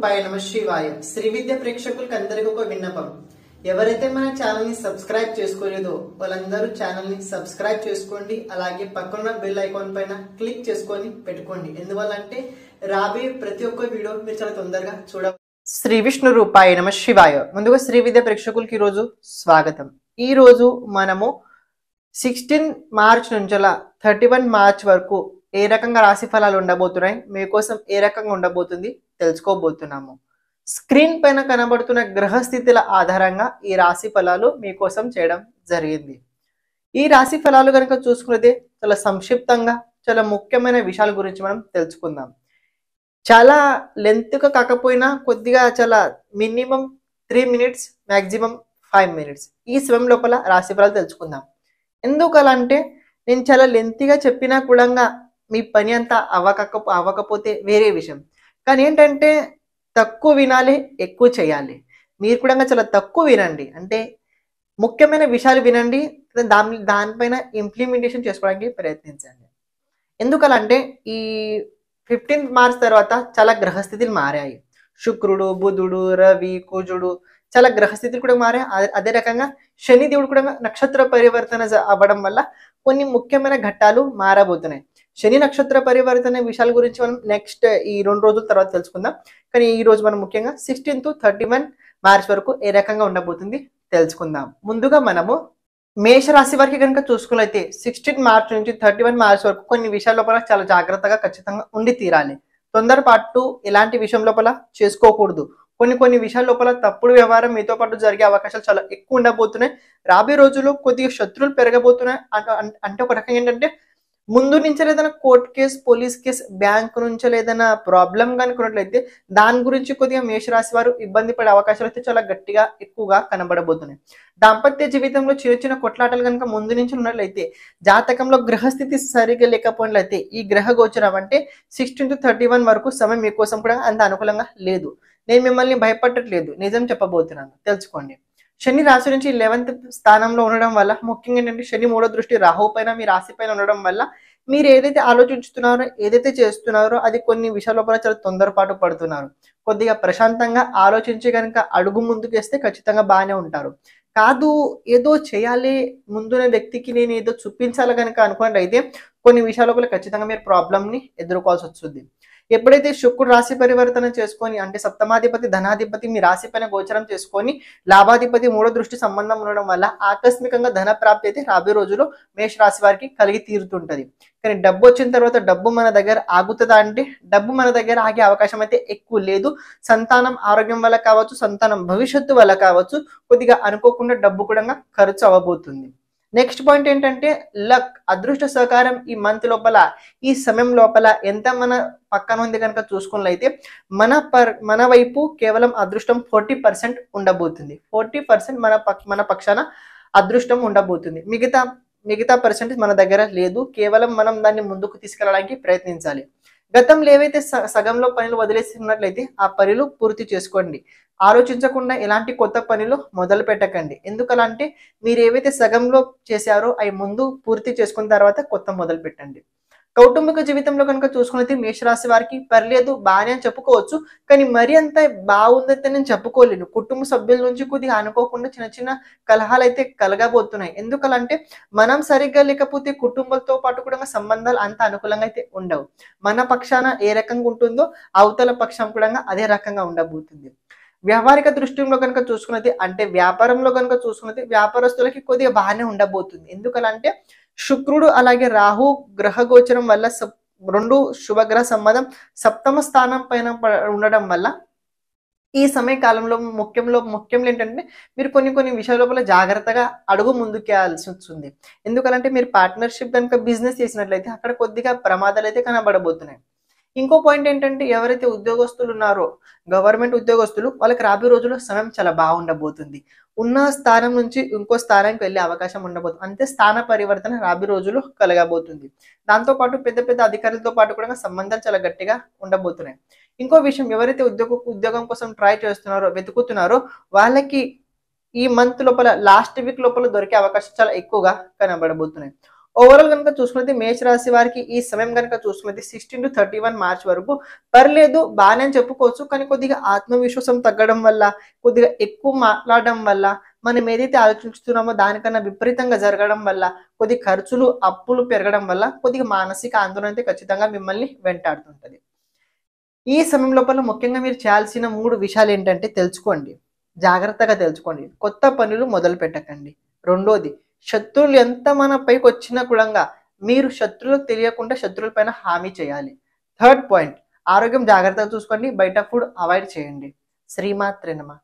కృపాయ నమ శివాయ శ్రీ విద్య ప్రేక్షకులకు అందరికీ ఒక విన్నపం ఎవరైతే మన ఛానల్ ని సబ్స్క్రైబ్ చేసుకోలేదో వాళ్ళందరూ ఛానల్ ని సబ్స్క్రైబ్ చేసుకోండి అలాగే పక్కన బెల్ ఐకాన్ పైన క్లిక్ చేసుకొని పెట్టుకోండి ఎందువల్ల అంటే రాబోయే ప్రతి ఒక్క వీడియో మీరు చాలా తొందరగా చూడ శ్రీ విష్ణు రూపాయ నమ శివాయ ముందుగా శ్రీ విద్య ప్రేక్షకులకి ఈరోజు స్వాగతం ఈ రోజు మనము సిక్స్టీన్ మార్చ్ నుంచి థర్టీ వన్ మార్చ్ వరకు ఏ రకంగా రాశి ఫలాలు ఉండబోతున్నాయి మీకోసం ఏ రకంగా ఉండబోతుంది తెలుసుకోబోతున్నాము స్క్రీన్ పైన కనబడుతున్న గ్రహస్థితుల ఆధారంగా ఈ రాశి ఫలాలు మీకోసం చేయడం జరిగింది ఈ రాశి ఫలాలు కనుక చూసుకునేది చాలా సంక్షిప్తంగా చాలా ముఖ్యమైన విషయాల గురించి మనం తెలుసుకుందాం చాలా లెంత్గా కాకపోయినా కొద్దిగా చాలా minimum three minutes maximum five minutes ఈ సమయం లోపల రాశి ఫలాలు తెలుసుకుందాం ఎందుకు అలా అంటే నేను చాలా లెంత్గా చెప్పినా కూడా మీ పని అంతా అవ్వకపో అవ్వకపోతే వేరే విషయం కానీ ఏంటంటే తక్కువ వినాలి ఎక్కువ చేయాలి మీరు కూడా చాలా తక్కువ వినండి అంటే ముఖ్యమైన విషయాలు వినండి దాని దానిపైన ఇంప్లిమెంటేషన్ చేసుకోవడానికి ప్రయత్నించండి ఎందుకలంటే ఈ ఫిఫ్టీన్త్ మార్చ్ తర్వాత చాలా గ్రహస్థితులు మారాయి శుక్రుడు బుధుడు రవి కుజుడు చాలా గ్రహస్థితులు కూడా మారాయి అదే రకంగా శనిదేవుడు కూడా నక్షత్ర పరివర్తన అవ్వడం వల్ల కొన్ని ముఖ్యమైన ఘట్టాలు మారబోతున్నాయి శని నక్షత్ర పరివర్తన విషయాల గురించి మనం నెక్స్ట్ ఈ రెండు రోజుల తర్వాత తెలుసుకుందాం కానీ ఈ రోజు మనం ముఖ్యంగా sixteen to thirty one March వరకు ఏ రకంగా ఉండబోతుంది తెలుసుకుందాం ముందుగా మనము మేషరాశి వారికి కనుక చూసుకున్నైతే సిక్స్టీన్ మార్చ్ నుంచి థర్టీ వన్ మార్చ్ వరకు కొన్ని విషయాల లోపల చాలా జాగ్రత్తగా ఖచ్చితంగా ఉండి తీరాలి తొందరపాటు ఇలాంటి విషయం లోపల చేసుకోకూడదు కొన్ని కొన్ని విషయాల లోపల తప్పుడు వ్యవహారం మీతో పాటు జరిగే అవకాశాలు చాలా ఎక్కువ ఉండబోతున్నాయి రాబోయే రోజుల్లో కొద్దిగా శత్రువులు పెరగబోతున్నాయి అంటే ఒక రకంగా ఏంటంటే ముందు నుంచి ఏదైనా court case police case bank నుంచి ఏదైనా ప్రాబ్లం కనుకున్నట్లయితే దాని గురించి కొద్దిగా మేషరాశి వారు ఇబ్బంది పడే అవకాశాలు అయితే చాలా గట్టిగా ఎక్కువగా కనబడబోతున్నాయి దాంపత్య జీవితంలో చిన్న చిన్న కొట్లాటలు కనుక ముందు నుంచి ఉన్నట్లయితే జాతకంలో గ్రహస్థితి సరిగ్గా లేకపోయినట్లయితే ఈ గ్రహ గోచరం అంటే సిక్స్టీన్ టు థర్టీ వన్ వరకు సమయం మీకోసం కూడా అంత అనుకూలంగా లేదు నేను మిమ్మల్ని భయపడట్లేదు నిజం చెప్పబోతున్నాను తెలుసుకోండి శని రాశి నుంచి లెవెన్త్ స్థానంలో ఉండడం వల్ల ముఖ్యంగా ఏంటంటే శని మూడో దృష్టి రాహు పైన మీ రాశి పైన ఉండడం వల్ల మీరు ఏదైతే ఆలోచించుతున్నారో ఏదైతే చేస్తున్నారో అది కొన్ని విషయాల చాలా తొందరపాటు పడుతున్నారు కొద్దిగా ప్రశాంతంగా ఆలోచించి కనుక అడుగు ముందుకు వేస్తే ఖచ్చితంగా బాగానే ఉంటారు కాదు ఏదో చేయాలి ముందున్న వ్యక్తికి నేను ఏదో చూపించాలి కనుక అయితే కొన్ని విషయాల లోపల ఖచ్చితంగా మీరు ప్రాబ్లమ్ని ఎదుర్కోవాల్సి వస్తుంది ఎప్పుడైతే శుక్రుడు రాశి పరివర్తన చేసుకొని అంటే సప్తమాధిపతి ధనాధిపతి మీ రాశి పైన గోచరం చేసుకొని లాభాధిపతి మూడో దృష్టి సంబంధం ఉండడం వల్ల ఆకస్మికంగా ధన ప్రాప్తి అయితే రాబోయే రోజులో మేష రాశి వారికి కలిగి తీరుతుంటది కానీ డబ్బు వచ్చిన తర్వాత డబ్బు మన దగ్గర ఆగుతుందా అంటే డబ్బు మన దగ్గర ఆగే అవకాశం అయితే ఎక్కువ లేదు సంతానం ఆరోగ్యం వల్ల కావచ్చు సంతానం భవిష్యత్తు వల్ల కావచ్చు కొద్దిగా అనుకోకుండా డబ్బు కూడా ఖర్చు అవ్వబోతుంది నెక్స్ట్ పాయింట్ ఏంటంటే లక్ అదృష్ట సహకారం ఈ మంత్ లోపల ఈ సమయం లోపల ఎంత మన పక్కన ఉంది కనుక చూసుకున్నట్లయితే మన పర్ మన వైపు కేవలం అదృష్టం ఫోర్టీ పర్సెంట్ ఉండబోతుంది ఫోర్టీ పర్సెంట్ మన పక్ మన పక్షాన అదృష్టం ఉండబోతుంది మిగతా మిగతా పర్సెంటేజ్ మన దగ్గర లేదు కేవలం మనం దాన్ని ముందుకు తీసుకెళ్ళడానికి ప్రయత్నించాలి గతంలో ఏవైతే సగంలో పనులు వదిలేస్తున్నట్లయితే ఆ పనులు పూర్తి చేసుకోండి ఆలోచించకుండా ఎలాంటి కొత్త పనులు మొదలు పెట్టకండి ఎందుకలా అంటే మీరు ఏవైతే సగంలో చేశారో అవి ముందు పూర్తి చేసుకున్న తర్వాత కొత్త మొదలు పెట్టండి కౌటుంబిక జీవితంలో కనుక చూసుకున్నది మేషరాశి వారికి పర్లేదు బాగానే అని చెప్పుకోవచ్చు కానీ మరీ అంత బాగుందైతే నేను చెప్పుకోలేను కుటుంబ సభ్యుల నుంచి కొద్దిగా అనుకోకుండా చిన్న చిన్న కలహాలు అయితే కలగబోతున్నాయి ఎందుకలంటే మనం సరిగ్గా లేకపోతే కుటుంబంతో పాటు కూడా సంబంధాలు అంత అనుకూలంగా అయితే ఉండవు మన పక్షాన ఏ రకంగా ఉంటుందో అవతల పక్షం కూడా అదే రకంగా ఉండబోతుంది వ్యవహారిక దృష్టిలో కనుక చూసుకున్నది అంటే వ్యాపారంలో కనుక చూసుకున్నది వ్యాపారస్తులకి కొద్దిగా బాగానే ఉండబోతుంది ఎందుకనంటే శుక్రుడు అలాగే రాహు గ్రహ గోచరం వల్ల రెండు శుభగ్రహ సంబంధం సప్తమ స్థానం పైన ఉండడం వల్ల ఈ సమయ కాలంలో ముఖ్యంలో ముఖ్యంలో ఏంటంటే మీరు కొన్ని కొన్ని విషయాల లోపల జాగ్రత్తగా అడుగు ముందుకేయాల్సి వస్తుంది ఎందుకంటే మీరు పార్ట్నర్షిప్ కనుక బిజినెస్ చేసినట్లయితే అక్కడ కొద్దిగా ప్రమాదాలు అయితే కనబడబోతున్నాయి ఇంకో పాయింట్ ఏంటంటే ఎవరైతే ఉద్యోగస్తులు ఉన్నారో గవర్నమెంట్ ఉద్యోగస్తులు వాళ్ళకి రాబోయే రోజుల్లో సమయం చాలా బాగుండబోతుంది ఉన్న స్థానం నుంచి ఇంకో స్థానానికి వెళ్ళే అవకాశం ఉండబోతుంది అంతే స్థాన పరివర్తన రాబోయే రోజులు కలగబోతుంది దాంతోపాటు పెద్ద పెద్ద అధికారులతో పాటు కూడా సంబంధాలు చాలా గట్టిగా ఉండబోతున్నాయి ఇంకో విషయం ఎవరైతే ఉద్యోగ ఉద్యోగం కోసం ట్రై చేస్తున్నారో వెతుకుతున్నారో వాళ్ళకి ఈ మంత్ లోపల లాస్ట్ వీక్ లోపల దొరికే అవకాశం చాలా ఎక్కువగా కనబడబోతున్నాయి ఓవరాల్ కనుక చూసుకున్నది రాశి వారికి ఈ సమయం కనుక చూసుకున్నది sixteen to thirty one March వరకు పర్లేదు బాగానే అని చెప్పుకోవచ్చు కానీ కొద్దిగా ఆత్మవిశ్వాసం తగ్గడం వల్ల కొద్దిగా ఎక్కువ మాట్లాడడం వల్ల మనం ఏదైతే ఆలోచిస్తున్నామో దానికన్నా విపరీతంగా జరగడం వల్ల కొద్ది ఖర్చులు అప్పులు పెరగడం వల్ల కొద్దిగా మానసిక ఆందోళన అయితే ఖచ్చితంగా మిమ్మల్ని వెంటాడుతుంటుంది ఈ సమయం లోపల ముఖ్యంగా మీరు చేయాల్సిన మూడు విషయాలు ఏంటంటే తెలుసుకోండి జాగ్రత్తగా తెలుసుకోండి కొత్త పనులు మొదలు పెట్టకండి రెండోది శత్రువులు ఎంత మన పైకి వచ్చినా కూడా మీరు శత్రువులకు తెలియకుండా శత్రువుల పైన హామీ చేయాలి థర్డ్ పాయింట్ ఆరోగ్యం జాగ్రత్తగా చూసుకోండి బయట ఫుడ్ అవాయిడ్ చేయండి శ్రీమాత్రేనమా